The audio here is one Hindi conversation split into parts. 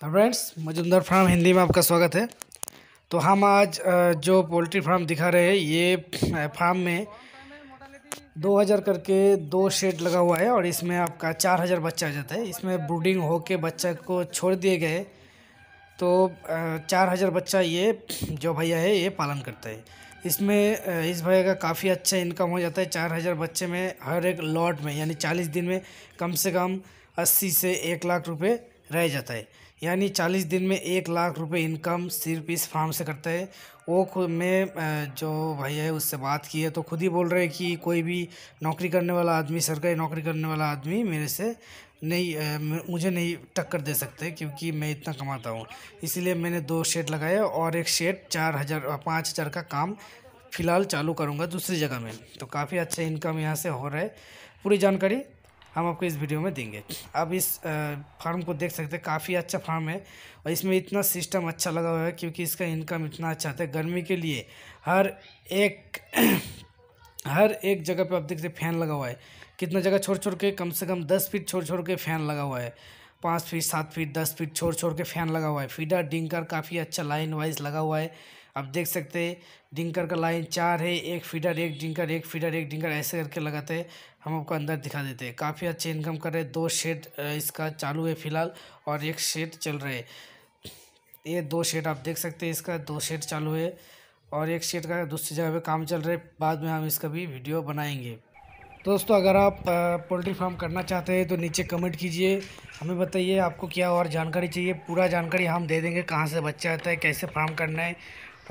तो फ्रेंड्स मजुमदार फार्म हिंदी में आपका स्वागत है तो हम आज जो पोल्ट्री फार्म दिखा रहे हैं ये फार्म में 2000 करके दो शेड लगा हुआ है और इसमें आपका 4000 बच्चा आ जाता है इसमें ब्रूडिंग होके बच्चा को छोड़ दिए गए तो चार हज़ार बच्चा ये जो भैया है ये पालन करता है इसमें इस भैया का काफ़ी अच्छा इनकम हो जाता है चार हज़ार बच्चे में हर एक लॉट में यानी चालीस दिन में कम से कम अस्सी से एक लाख रुपए रह जाता है यानी चालीस दिन में एक लाख रुपए इनकम सिर्फ इस फार्म से करता है वो खुद मैं जो भाई है उससे बात की है तो खुद ही बोल रहे हैं कि कोई भी नौकरी करने वाला आदमी सरकारी नौकरी करने वाला आदमी मेरे से नहीं मुझे नहीं टक्कर दे सकते क्योंकि मैं इतना कमाता हूँ इसीलिए मैंने दो शेड लगाए और एक शेड चार हज़ार पाँच हज़ार का काम फ़िलहाल चालू करूँगा दूसरी जगह में तो काफ़ी अच्छा इनकम यहाँ से हो रहा है पूरी जानकारी हम आपको इस वीडियो में देंगे आप इस फार्म को देख सकते हैं काफ़ी अच्छा फार्म है और इसमें इतना सिस्टम अच्छा लगा हुआ है क्योंकि इसका इनकम इतना अच्छा था गर्मी के लिए हर एक हर एक जगह पे आप देखते फैन लगा हुआ है कितना जगह छोड़ छोड़ के कम से कम दस फीट छोड़ छोड़ के फैन लगा हुआ है पाँच फीट सात फीट दस फीट छोड़ छोड़ के फैन लगा हुआ है फीडर डिंकर काफ़ी अच्छा लाइन वाइज लगा हुआ है आप देख सकते हैं डिंकर का लाइन चार है एक फीडर एक डिंकर एक फीडर एक डिंकर ऐसे करके लगाते हैं हम आपको अंदर दिखा देते हैं काफ़ी अच्छे इनकम कर रहे हैं दो शेड इसका चालू है फिलहाल और एक शेड चल रहे है ये दो शेड आप देख सकते हैं इसका दो शेड चालू है और एक शेड का दूसरी जगह पे काम चल रहा है बाद में हम इसका भी वीडियो बनाएंगे तो दोस्तों अगर आप पोल्ट्री फार्म करना चाहते हैं तो नीचे कमेंट कीजिए हमें बताइए आपको क्या और जानकारी चाहिए पूरा जानकारी हम दे देंगे कहाँ से बच्चा आता है कैसे फार्म करना है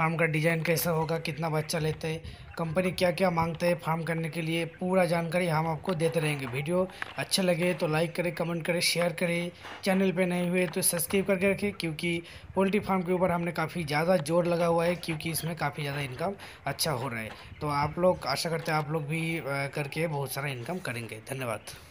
फार्म का डिज़ाइन कैसा होगा कितना बच्चा लेते हैं कंपनी क्या क्या मांगते हैं फार्म करने के लिए पूरा जानकारी हम आपको देते रहेंगे वीडियो अच्छा लगे तो लाइक करें कमेंट करें शेयर करें चैनल पे नहीं हुए तो सब्सक्राइब करके रखें क्योंकि पोल्ट्री फार्म के ऊपर हमने काफ़ी ज़्यादा जोर लगा हुआ है क्योंकि इसमें काफ़ी ज़्यादा इनकम अच्छा हो रहा है तो आप लोग आशा करते हैं आप लोग भी करके बहुत सारा इनकम करेंगे धन्यवाद